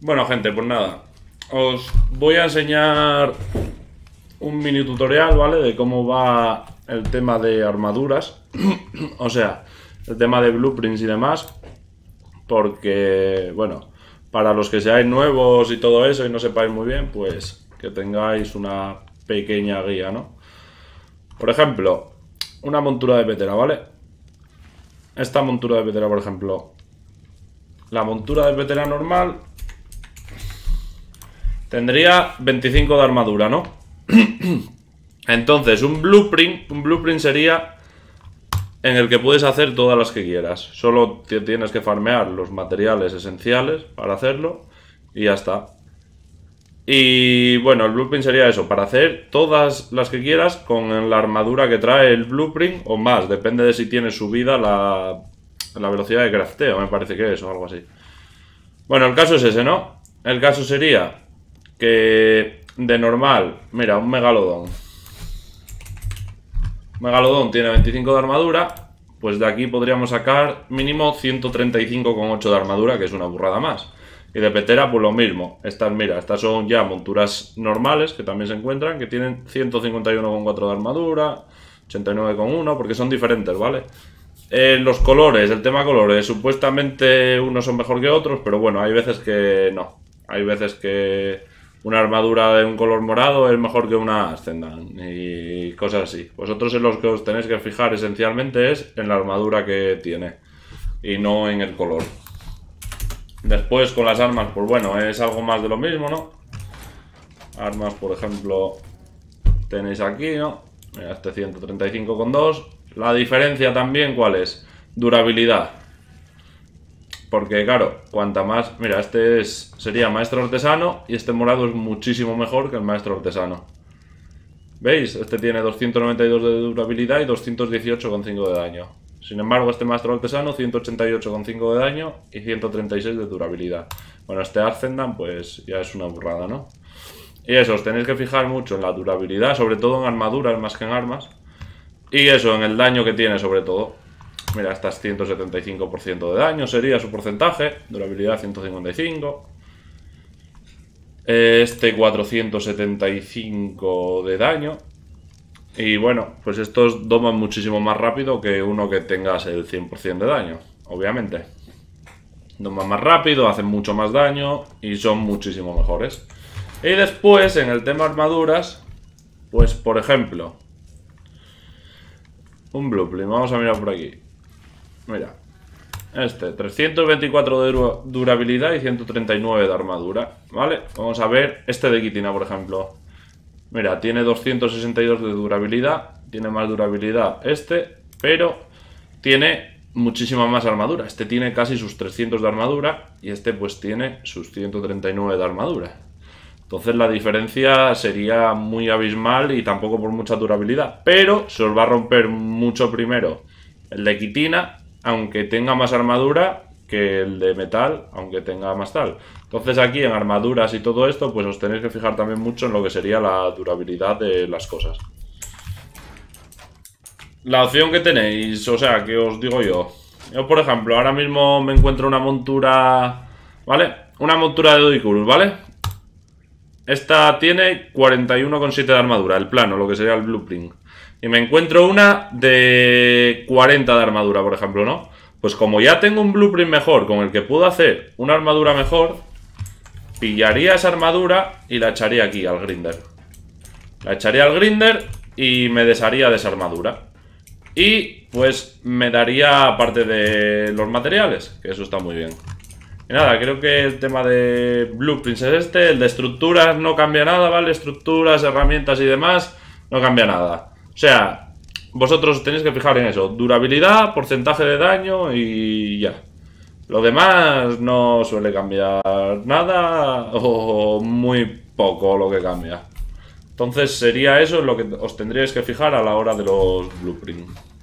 Bueno, gente, pues nada. Os voy a enseñar un mini tutorial, ¿vale? De cómo va el tema de armaduras. o sea, el tema de blueprints y demás. Porque, bueno, para los que seáis nuevos y todo eso y no sepáis muy bien, pues que tengáis una pequeña guía, ¿no? Por ejemplo, una montura de petera, ¿vale? Esta montura de petera, por ejemplo. La montura de petera normal Tendría 25 de armadura, ¿no? Entonces, un blueprint, un blueprint sería en el que puedes hacer todas las que quieras. Solo tienes que farmear los materiales esenciales para hacerlo y ya está. Y bueno, el blueprint sería eso, para hacer todas las que quieras con la armadura que trae el blueprint o más, depende de si tienes subida la, la velocidad de crafteo, me parece que es o algo así. Bueno, el caso es ese, ¿no? El caso sería que de normal, mira, un megalodón. Megalodón tiene 25 de armadura, pues de aquí podríamos sacar mínimo 135,8 de armadura, que es una burrada más. Y de petera, pues lo mismo. Estas, mira, estas son ya monturas normales que también se encuentran, que tienen 151,4 de armadura, 89,1, porque son diferentes, ¿vale? Eh, los colores, el tema colores, supuestamente unos son mejor que otros, pero bueno, hay veces que no. Hay veces que una armadura de un color morado es mejor que una Ascendant y cosas así. Vosotros en los que os tenéis que fijar esencialmente es en la armadura que tiene y no en el color. Después con las armas, pues bueno, es algo más de lo mismo, ¿no? Armas, por ejemplo, tenéis aquí, ¿no? Mira, este 135,2. La diferencia también, ¿cuál es? Durabilidad. Porque claro, cuanta más... Mira, este es, sería maestro artesano y este morado es muchísimo mejor que el maestro artesano. ¿Veis? Este tiene 292 de durabilidad y 218,5 de daño. Sin embargo, este maestro artesano 188,5 de daño y 136 de durabilidad. Bueno, este Arcendan, pues ya es una burrada, ¿no? Y eso, os tenéis que fijar mucho en la durabilidad, sobre todo en armaduras más que en armas. Y eso, en el daño que tiene sobre todo. Mira, estas 175% de daño, sería su porcentaje. Durabilidad 155. Este 475 de daño. Y bueno, pues estos doman muchísimo más rápido que uno que tengas el 100% de daño, obviamente. Doman más rápido, hacen mucho más daño y son muchísimo mejores. Y después, en el tema armaduras, pues por ejemplo, un blueprint, vamos a mirar por aquí. Mira. Este, 324 de durabilidad y 139 de armadura. Vale, vamos a ver este de quitina por ejemplo. Mira, tiene 262 de durabilidad. Tiene más durabilidad este, pero tiene muchísima más armadura. Este tiene casi sus 300 de armadura y este pues tiene sus 139 de armadura. Entonces la diferencia sería muy abismal y tampoco por mucha durabilidad. Pero se os va a romper mucho primero el de quitina aunque tenga más armadura que el de metal, aunque tenga más tal. Entonces aquí en armaduras y todo esto, pues os tenéis que fijar también mucho en lo que sería la durabilidad de las cosas. La opción que tenéis, o sea, que os digo yo. Yo, por ejemplo, ahora mismo me encuentro una montura, ¿vale? Una montura de Dodicurus, ¿vale? Esta tiene 41,7 de armadura, el plano, lo que sería el blueprint y me encuentro una de 40 de armadura, por ejemplo, ¿no? Pues como ya tengo un blueprint mejor con el que puedo hacer una armadura mejor, pillaría esa armadura y la echaría aquí al grinder. La echaría al grinder y me desharía de esa armadura. Y pues me daría parte de los materiales, que eso está muy bien. Y nada, creo que el tema de blueprints es este, el de estructuras no cambia nada, ¿vale? Estructuras, herramientas y demás, no cambia nada. O sea, vosotros tenéis que fijar en eso. Durabilidad, porcentaje de daño y ya. Lo demás no suele cambiar nada o muy poco lo que cambia. Entonces sería eso lo que os tendríais que fijar a la hora de los blueprints.